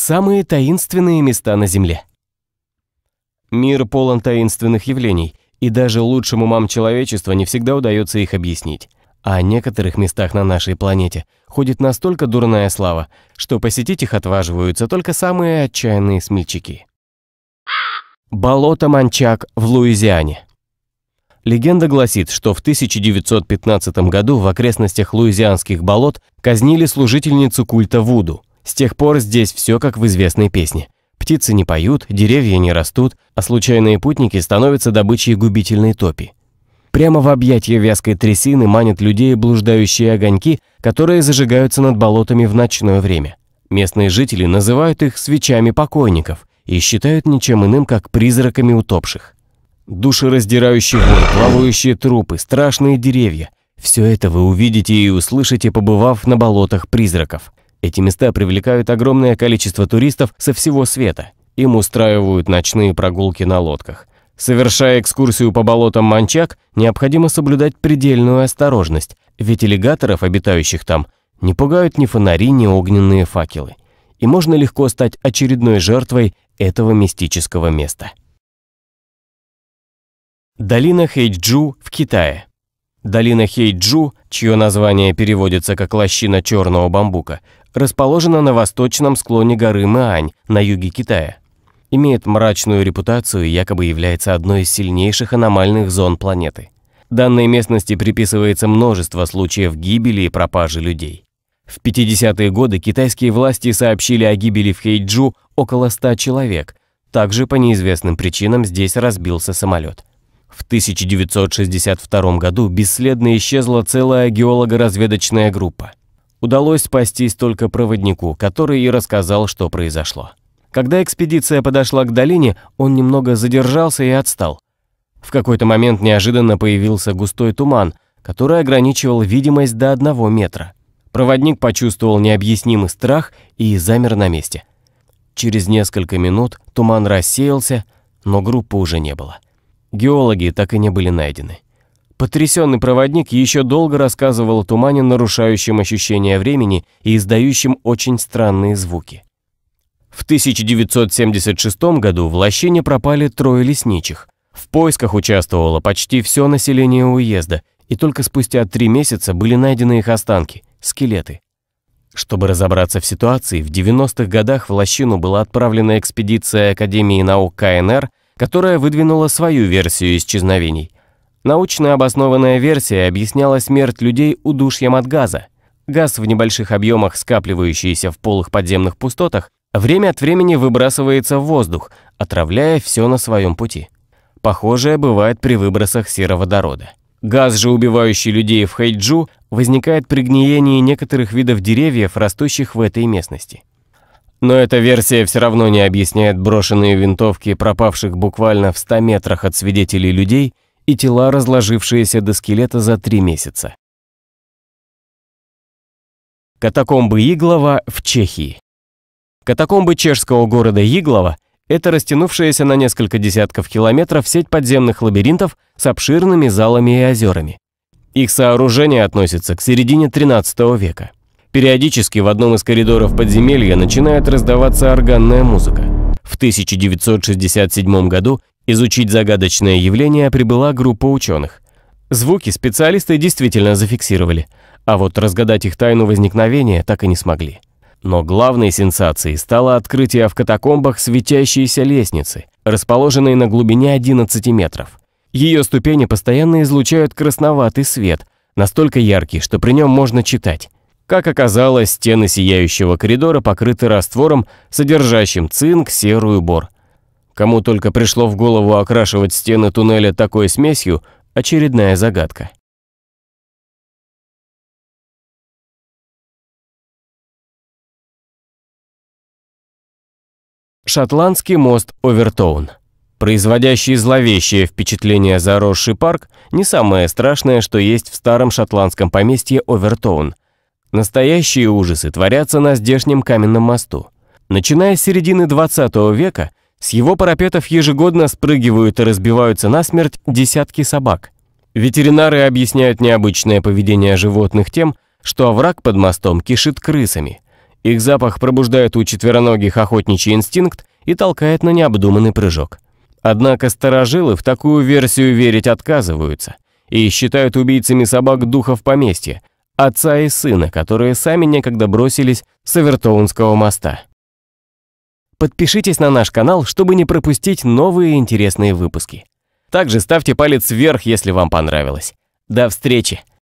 Самые таинственные места на Земле. Мир полон таинственных явлений, и даже лучшим умам человечества не всегда удается их объяснить. а О некоторых местах на нашей планете ходит настолько дурная слава, что посетить их отваживаются только самые отчаянные смельчаки. Болото Манчак в Луизиане. Легенда гласит, что в 1915 году в окрестностях луизианских болот казнили служительницу культа Вуду – с тех пор здесь все как в известной песне. Птицы не поют, деревья не растут, а случайные путники становятся добычей губительной топи. Прямо в объятия вязкой трясины манят людей блуждающие огоньки, которые зажигаются над болотами в ночное время. Местные жители называют их свечами покойников и считают ничем иным, как призраками утопших. Душераздирающий вой, плавающие трупы, страшные деревья – все это вы увидите и услышите, побывав на болотах призраков. Эти места привлекают огромное количество туристов со всего света. Им устраивают ночные прогулки на лодках. Совершая экскурсию по болотам Манчак, необходимо соблюдать предельную осторожность, ведь аллигаторов, обитающих там, не пугают ни фонари, ни огненные факелы. И можно легко стать очередной жертвой этого мистического места. Долина Хэйджу в Китае. Долина Хэйджу, чье название переводится как «лощина черного бамбука», расположена на восточном склоне горы Маань на юге Китая. Имеет мрачную репутацию и якобы является одной из сильнейших аномальных зон планеты. Данной местности приписывается множество случаев гибели и пропажи людей. В 50-е годы китайские власти сообщили о гибели в Хейджу около 100 человек. Также по неизвестным причинам здесь разбился самолет. В 1962 году бесследно исчезла целая геолого-разведочная группа. Удалось спастись только проводнику, который и рассказал, что произошло. Когда экспедиция подошла к долине, он немного задержался и отстал. В какой-то момент неожиданно появился густой туман, который ограничивал видимость до одного метра. Проводник почувствовал необъяснимый страх и замер на месте. Через несколько минут туман рассеялся, но группы уже не было. Геологи так и не были найдены. Потрясенный проводник еще долго рассказывал о тумане, нарушающем ощущение времени и издающем очень странные звуки. В 1976 году в лощине пропали трое лесничих. В поисках участвовало почти все население уезда, и только спустя три месяца были найдены их останки – скелеты. Чтобы разобраться в ситуации, в 90-х годах в лощину была отправлена экспедиция Академии наук КНР, которая выдвинула свою версию исчезновений – Научно обоснованная версия объясняла смерть людей удушьем от газа. Газ в небольших объемах, скапливающийся в полых подземных пустотах, время от времени выбрасывается в воздух, отравляя все на своем пути. Похожее бывает при выбросах сероводорода. Газ же, убивающий людей в Хэйджу, возникает при гниении некоторых видов деревьев, растущих в этой местности. Но эта версия все равно не объясняет брошенные винтовки пропавших буквально в 100 метрах от свидетелей людей – и тела, разложившиеся до скелета за три месяца. Катакомбы Иглова в Чехии. Катакомбы чешского города Иглова – это растянувшаяся на несколько десятков километров сеть подземных лабиринтов с обширными залами и озерами. Их сооружение относится к середине 13 века. Периодически в одном из коридоров подземелья начинает раздаваться органная музыка. В 1967 году Изучить загадочное явление прибыла группа ученых. Звуки специалисты действительно зафиксировали, а вот разгадать их тайну возникновения так и не смогли. Но главной сенсацией стало открытие в катакомбах светящейся лестницы, расположенной на глубине 11 метров. Ее ступени постоянно излучают красноватый свет, настолько яркий, что при нем можно читать. Как оказалось, стены сияющего коридора покрыты раствором, содержащим цинк, серу и бор – Кому только пришло в голову окрашивать стены туннеля такой смесью, очередная загадка. Шотландский мост Овертоун. Производящий зловещее впечатление заросший парк не самое страшное, что есть в старом шотландском поместье Овертоун. Настоящие ужасы творятся на здешнем каменном мосту. Начиная с середины 20 века, с его парапетов ежегодно спрыгивают и разбиваются насмерть десятки собак. Ветеринары объясняют необычное поведение животных тем, что овраг под мостом кишит крысами. Их запах пробуждает у четвероногих охотничий инстинкт и толкает на необдуманный прыжок. Однако старожилы в такую версию верить отказываются и считают убийцами собак духов поместья, отца и сына, которые сами некогда бросились с Авертоунского моста. Подпишитесь на наш канал, чтобы не пропустить новые интересные выпуски. Также ставьте палец вверх, если вам понравилось. До встречи!